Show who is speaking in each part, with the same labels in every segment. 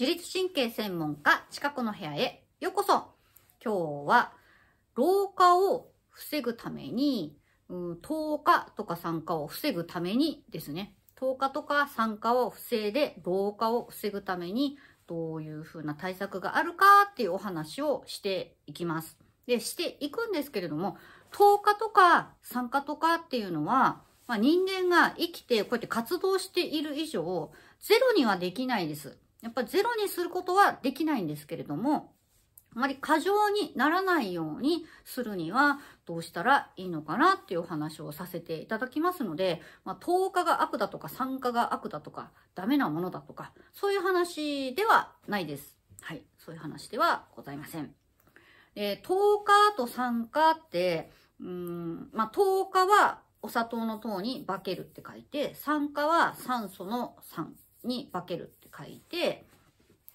Speaker 1: 自律神経専門家近くの部屋へようこそ今日は老化を防ぐために、うん、糖化とか酸化を防ぐためにですね糖化とか酸化を防いで老化を防ぐためにどういうふうな対策があるかっていうお話をしていきます。で、していくんですけれども、糖化とか酸化とかっていうのは、まあ、人間が生きてこうやって活動している以上、ゼロにはできないです。やっぱゼロにすることはできないんですけれども、あまり過剰にならないようにするにはどうしたらいいのかなっていうお話をさせていただきますので、まあ、10日が悪だとか参加が悪だとかダメなものだとか、そういう話ではないです。はい。そういう話ではございません。えー、10日と参加って、うんまあ、10日はお砂糖の糖に化けるって書いて、酸化は酸素の酸に化ける書いて、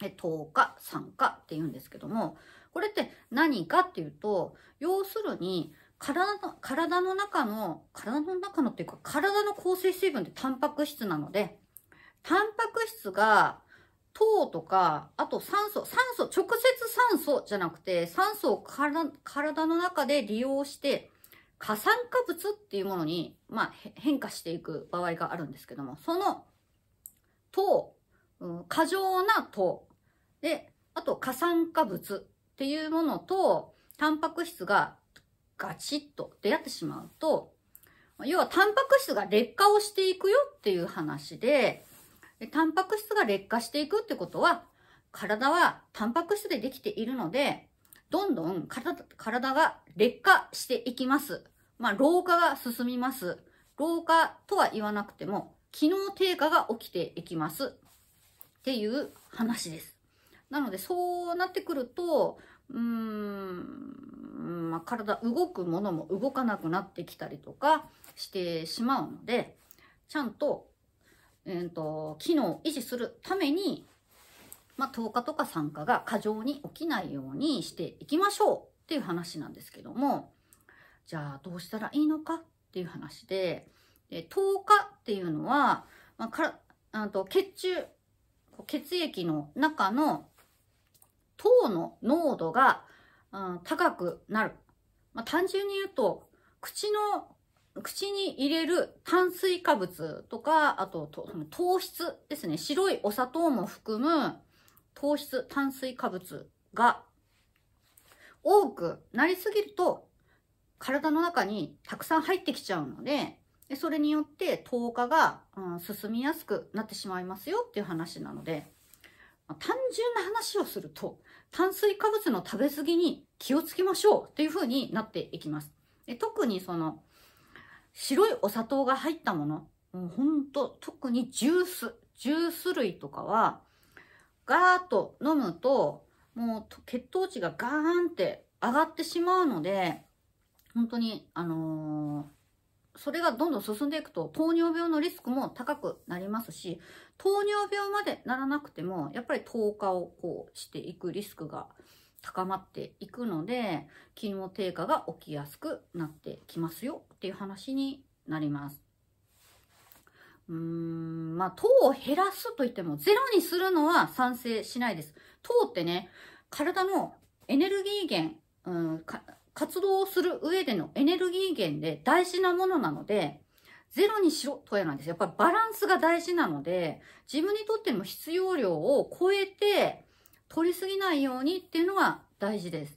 Speaker 1: 10日、酸化って言うんですけども、これって何かっていうと、要するに、体の、体の中の、体の中のっていうか、体の構成成分ってタンパク質なので、タンパク質が糖とか、あと酸素、酸素、直接酸素じゃなくて、酸素を体の中で利用して、過酸化物っていうものに、まあ、変化していく場合があるんですけども、その糖、うん、過剰な糖。で、あと、過酸化物っていうものと、タンパク質がガチッと出会ってしまうと、要はタンパク質が劣化をしていくよっていう話で、タンパク質が劣化していくってことは、体はタンパク質でできているので、どんどん体が劣化していきます。まあ、老化が進みます。老化とは言わなくても、機能低下が起きていきます。っていう話です。なので、そうなってくると、うーん、まあ、体動くものも動かなくなってきたりとかしてしまうので、ちゃんと、えーと、機能を維持するために、まあ、10日とか参加が過剰に起きないようにしていきましょうっていう話なんですけども、じゃあどうしたらいいのかっていう話で、で10日っていうのは、まあ、からあと血中血液の中の糖の濃度が、うん、高くなる。まあ、単純に言うと、口の、口に入れる炭水化物とか、あと糖質ですね。白いお砂糖も含む糖質、炭水化物が多くなりすぎると、体の中にたくさん入ってきちゃうので、それによって糖化が、うん、進みやすくなってしまいますよっていう話なので、まあ、単純な話をすると、炭水化物の食べ過ぎに気をつけましょうっていうふうになっていきます。で特にその、白いお砂糖が入ったもの、もうほんと、特にジュース、ジュース類とかは、ガーッと飲むと、もう血糖値がガーンって上がってしまうので、本当に、あのーそれがどんどん進んでいくと糖尿病のリスクも高くなりますし糖尿病までならなくてもやっぱり糖化をこうしていくリスクが高まっていくので機能低下が起きやすくなってきますよっていう話になります。うーんまあ、糖を減らすといってもゼロにするのは賛成しないです。糖ってね体のエネルギー源、うん、活動をする上でのエネルギー源で大事なものなので、ゼロにしろとやなんですやっぱりバランスが大事なので、自分にとっても必要量を超えて取りすぎないようにっていうのが大事です。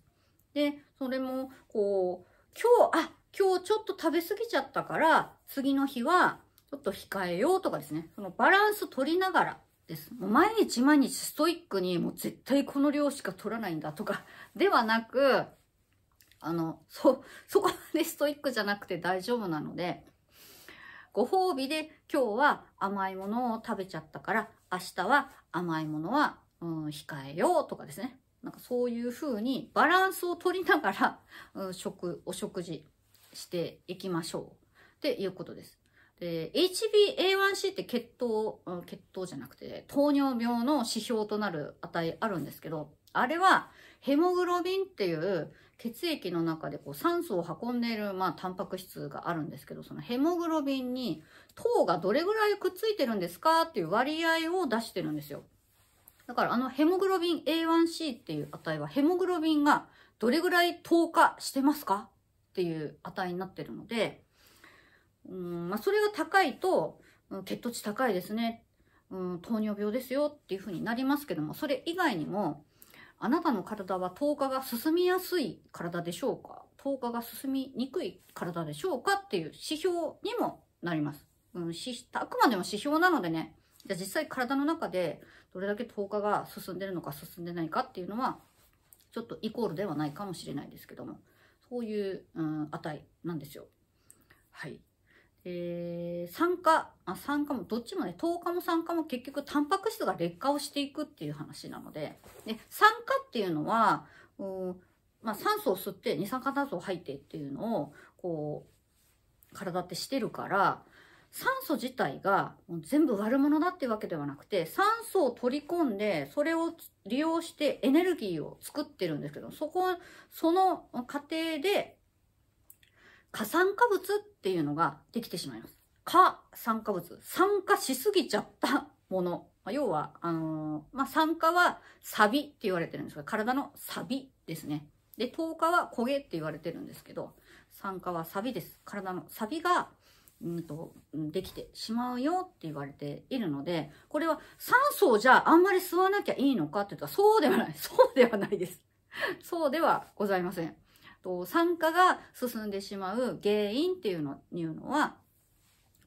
Speaker 1: で、それも、こう、今日、あ、今日ちょっと食べ過ぎちゃったから、次の日はちょっと控えようとかですね、そのバランス取りながらです。もう毎日毎日ストイックにもう絶対この量しか取らないんだとかではなく、あの、そ、そこまでストイックじゃなくて大丈夫なので、ご褒美で今日は甘いものを食べちゃったから、明日は甘いものは、うん、控えようとかですね。なんかそういうふうにバランスを取りながら、うん、食、お食事していきましょう。っていうことです。で、HbA1c って血糖、うん、血糖じゃなくて、糖尿病の指標となる値あるんですけど、あれはヘモグロビンっていう血液の中でこう酸素を運んでいる、まあ、タンパク質があるんですけど、そのヘモグロビンに糖がどれぐらいくっついてるんですかっていう割合を出してるんですよ。だからあのヘモグロビン A1C っていう値はヘモグロビンがどれぐらい糖化してますかっていう値になってるので、うんまあ、それが高いと、血糖値高いですね、うん、糖尿病ですよっていうふうになりますけども、それ以外にも、あなたの体は10日が進みやすい体でしょうか10日が進みにくい体でしょうかっていう指標にもなります。うん、しあくまでも指標なのでね、じゃあ実際体の中でどれだけ10日が進んでるのか進んでないかっていうのは、ちょっとイコールではないかもしれないですけども、そういう、うん、値なんですよ。はい。えー、酸化、あ、酸化も、どっちもね、糖化も酸化も結局、タンパク質が劣化をしていくっていう話なので、で、酸化っていうのは、うんまあ、酸素を吸って二酸化炭素を吐いてっていうのを、こう、体ってしてるから、酸素自体が全部悪者だっていうわけではなくて、酸素を取り込んで、それを利用してエネルギーを作ってるんですけど、そこ、その過程で過酸化物っていうのができてしまいます。過酸化物。酸化しすぎちゃったもの。まあ、要は、あのー、まあ、酸化はサビって言われてるんですが、体のサビですね。で、糖化は焦げって言われてるんですけど、酸化はサビです。体のサビが、うんと、できてしまうよって言われているので、これは酸素をじゃああんまり吸わなきゃいいのかって言ったら、そうではない。そうではないです。そうではございません。と酸化が進んでしまう原因っていうのいうのは、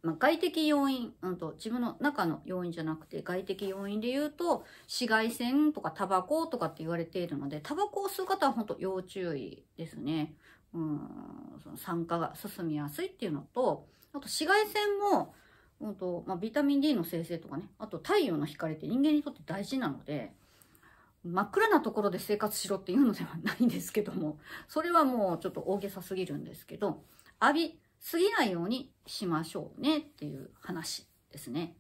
Speaker 1: まあ、外的要因、うんと、自分の中の要因じゃなくて外的要因で言うと紫外線とかタバコとかって言われているのでタバコを吸う方は本当要注意ですね。うんその酸化が進みやすいっていうのとあと紫外線もうんとまあ、ビタミン D の生成とかねあと太陽の光って人間にとって大事なので真っ暗なところで生活しろっていうのではないんですけども、それはもうちょっと大げさすぎるんですけど、浴びすぎないようにしましょうねっていう話ですね。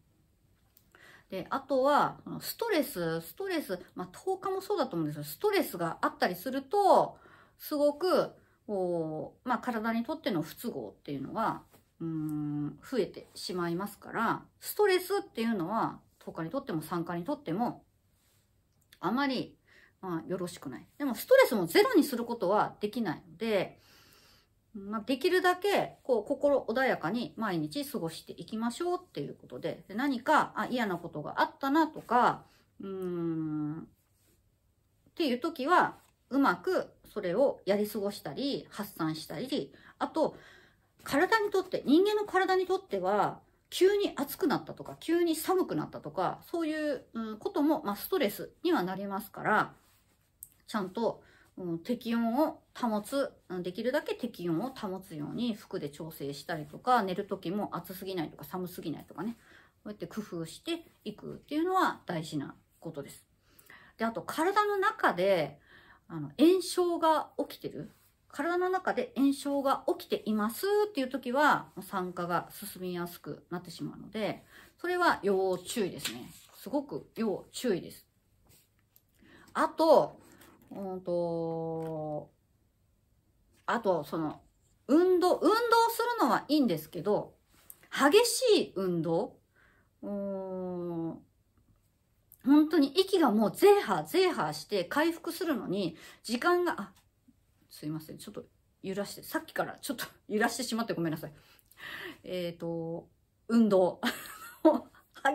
Speaker 1: で、あとは、ストレス、ストレス、まあ、10日もそうだと思うんですよ。ストレスがあったりすると、すごく、こう、まあ、体にとっての不都合っていうのは、うん、増えてしまいますから、ストレスっていうのは、10日にとっても3日にとってもあまり、まあ、よろしくない。でも、ストレスもゼロにすることはできないので、まあ、できるだけ、こう、心穏やかに毎日過ごしていきましょうっていうことで、で何かあ嫌なことがあったなとか、うん、っていう時は、うまくそれをやり過ごしたり、発散したり、あと、体にとって、人間の体にとっては、急に暑くなったとか、急に寒くなったとか、そういうことも、まあ、ストレスにはなりますから、ちゃんと、うん、適温を保つ、できるだけ適温を保つように服で調整したりとか、寝る時も暑すぎないとか寒すぎないとかね、こうやって工夫していくっていうのは大事なことです。で、あと体の中で、あの、炎症が起きてる体の中で炎症が起きていますっていう時は酸化が進みやすくなってしまうのでそれは要注意ですねすごく要注意ですあとうんとあとその運動運動するのはいいんですけど激しい運動うん本当に息がもうゼーハーゼーハーして回復するのに時間があすいません。ちょっと揺らして、さっきからちょっと 揺らしてしまってごめんなさい。えっ、ー、と、運動。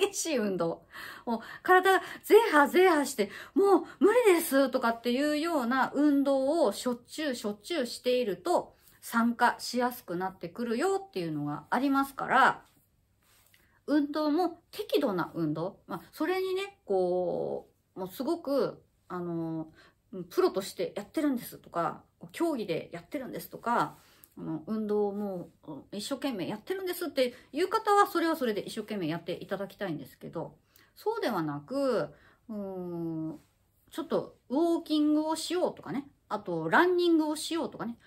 Speaker 1: 激しい運動。もう体がゼーハゼーハして、もう無理ですとかっていうような運動をしょっちゅうしょっちゅうしていると参加しやすくなってくるよっていうのがありますから、運動も適度な運動。まあ、それにね、こう、もうすごく、あの、プロとしてやってるんですとか、競技でやってるんですとか、あの運動をもう一生懸命やってるんですっていう方はそれはそれで一生懸命やっていただきたいんですけどそうではなくうーんちょっとウォーキングをしようとかねあとランニングをしようとかね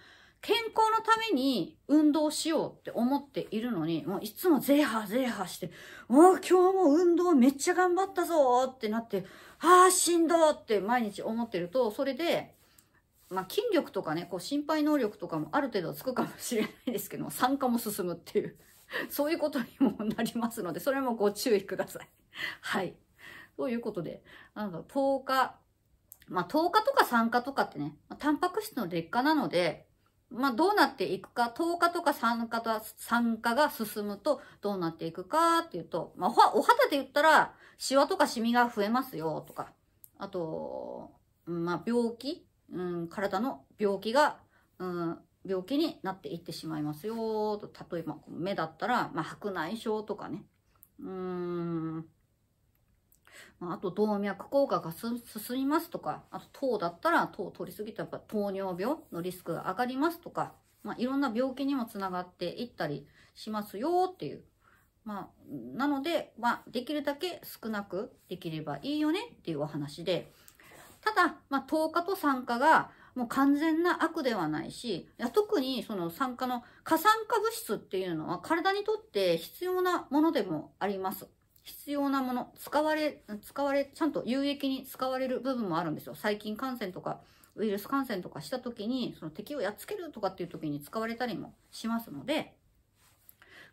Speaker 1: 健康のために運動しようって思っているのに、もういつもゼーハーゼーハーして、もう今日も運動めっちゃ頑張ったぞってなって、ああ、しんどって毎日思ってると、それでまあ、筋力とかね、こう心配能力とかもある程度つくかもしれないですけども、酸 化も進むっていう、そういうことにもなりますので、それもご注意ください。はい。ということで、なんか10日、まあ、10日とか酸化とかってね、まタンパク質の劣化なので、まあ、どうなっていくか、10日とか酸化と、酸化が進むとどうなっていくかっていうと、まあ、お肌で言ったら、シワとかシミが増えますよとか、あと、まあ、病気うん、体の病気が、うん、病気になっていってしまいますよと。例えば、目だったら、まあ、白内障とかね。うーん。あと、動脈硬化が進みますとか、あと、糖だったら、糖を取りすぎたら、糖尿病のリスクが上がりますとか、まあ、いろんな病気にもつながっていったりしますよっていう。まあ、なので、まあ、できるだけ少なくできればいいよねっていうお話で、ただ、まあ、糖化と酸化がもう完全な悪ではないし、いや特にその酸化の過酸化物質っていうのは体にとって必要なものでもあります。必要なもの、使われ、使われ、ちゃんと有益に使われる部分もあるんですよ。細菌感染とか、ウイルス感染とかした時に、その敵をやっつけるとかっていう時に使われたりもしますので、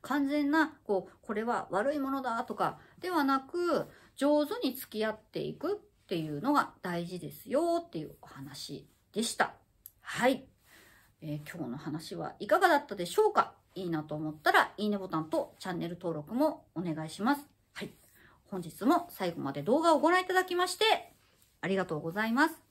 Speaker 1: 完全な、こう、これは悪いものだとかではなく、上手に付き合っていくっていうのが大事ですよっていうお話でした。はい。えー、今日の話はいかがだったでしょうかいいなと思ったら、いいねボタンとチャンネル登録もお願いします。はい。本日も最後まで動画をご覧いただきまして、ありがとうございます。